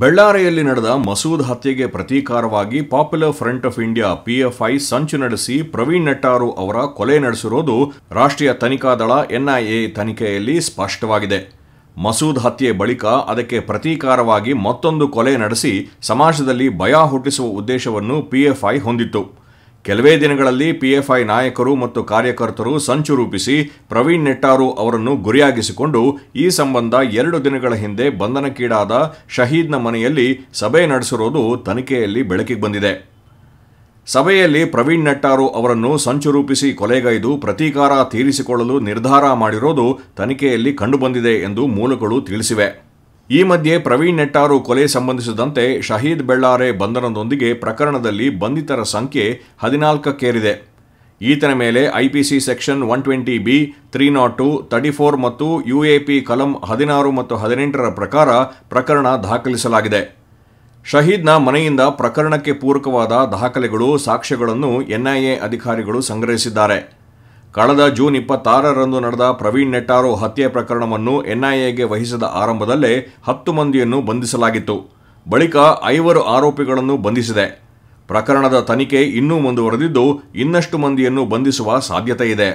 ಬಳ್ಳಾರಿಯಲ್ಲಿ ನಡೆದ ಮಸೂದ್ ಹತ್ಯೆಗೆ ಪ್ರತೀಕಾರವಾಗಿ popular front of India PFI ಸಂಚು ನಡೆಸಿ ಪ್ರವೀಣ್ ನೆಟ್ಟಾರು ಅವರ ಕೊಲೆ ನಡೆಸಿರುವುದು ರಾಷ್ಟ್ರೀಯ ತನಿಖಾ ದಳ ಎನ್ಐಎ ತನಿಖೆಯಲ್ಲಿ ಸ್ಪಷ್ಟವಾಗಿದೆ ಮಸೂದ್ ಹತ್ಯೆ ಬಳಿಕ ಅದಕ್ಕೆ ಪ್ರತೀಕಾರವಾಗಿ ಮತ್ತೊಂದು ಕೊಲೆ ನಡೆಸಿ ಸಮಾಜದಲ್ಲಿ ಭಯ ಹುಟ್ಟಿಸುವ ಉದ್ದೇಶವನ್ನು ಪಿಎಫ್ಐ ಹೊಂದಿತ್ತು ಕೆಲವೇ ದಿನಗಳಲ್ಲಿ ಪಿಎಫ್ಐ ನಾಯಕರು ಮತ್ತು ಕಾರ್ಯಕರ್ತರು ಸಂಚು ರೂಪಿಸಿ ಪ್ರವೀಣ್ ನೆಟ್ಟಾರು ಅವರನ್ನು ಗುರಿಯಾಗಿಸಿಕೊಂಡು ಈ ಸಂಬಂಧ ಎರಡು ದಿನಗಳ ಹಿಂದೆ ಬಂಧನಕ್ಕೀಡಾದ ಶಹೀದ್ನ ಮನೆಯಲ್ಲಿ ಸಭೆ ನಡೆಸಿರೋದು ತನಿಖೆಯಲ್ಲಿ ಬೆಳಕಿಗೆ ಬಂದಿದೆ ಸಭೆಯಲ್ಲಿ ಪ್ರವೀಣ್ ನೆಟ್ಟಾರು ಅವರನ್ನು ಸಂಚು ರೂಪಿಸಿ ಕೊಲೆಗೈದು ಪ್ರತೀಕಾರ ತೀರಿಸಿಕೊಳ್ಳಲು ನಿರ್ಧಾರ ಮಾಡಿರೋದು ತನಿಖೆಯಲ್ಲಿ ಕಂಡುಬಂದಿದೆ ಎಂದು ಮೂಲಗಳು ತಿಳಿಸಿವೆ ಈ ಮಧ್ಯೆ ಪ್ರವೀಣ್ ನೆಟ್ಟಾರು ಕೊಲೆ ಸಂಬಂಧಿಸಿದಂತೆ ಶಹೀದ್ ಬೆಳ್ಳಾರೆ ಬಂಧನದೊಂದಿಗೆ ಪ್ರಕರಣದಲ್ಲಿ ಬಂಧಿತರ ಸಂಖ್ಯೆ ಹದಿನಾಲ್ಕಕ್ಕೇರಿದೆ ಈತನ ಮೇಲೆ IPC section one twenty B three not two thirty four ಮತ್ತು ಯುಎಪಿ ಕಲಂ ಹದಿನಾರು ಮತ್ತು ಹದಿನೆಂಟರ ಪ್ರಕಾರ ಪ್ರಕರಣ ದಾಖಲಿಸಲಾಗಿದೆ ಶಹೀದ್ನ ಮನೆಯಿಂದ ಪ್ರಕರಣಕ್ಕೆ ಪೂರಕವಾದ ದಾಖಲೆಗಳು ಸಾಕ್ಷ್ಯಗಳನ್ನು ಎನ್ಐಎ ಅಧಿಕಾರಿಗಳು ಸಂಗ್ರಹಿಸಿದ್ದಾರೆ ಕಳೆದ ಜೂನ್ ಇಪ್ಪತ್ತಾರರಂದು ನಡೆದ ಪ್ರವೀಣ್ ನೆಟ್ಟಾರೋ ಹತ್ಯೆ ಪ್ರಕರಣವನ್ನು ಎನ್ಐಎಗೆ ವಹಿಸಿದ ಆರಂಭದಲ್ಲೇ ಹತ್ತು ಮಂದಿಯನ್ನು ಬಂಧಿಸಲಾಗಿತ್ತು ಬಳಿಕ ಐವರು ಆರೋಪಿಗಳನ್ನು ಬಂಧಿಸಿದೆ ಪ್ರಕರಣದ ತನಿಖೆ ಇನ್ನೂ ಮುಂದುವರೆದಿದ್ದು ಇನ್ನಷ್ಟು ಮಂದಿಯನ್ನು ಬಂಧಿಸುವ ಸಾಧ್ಯತೆ ಇದೆ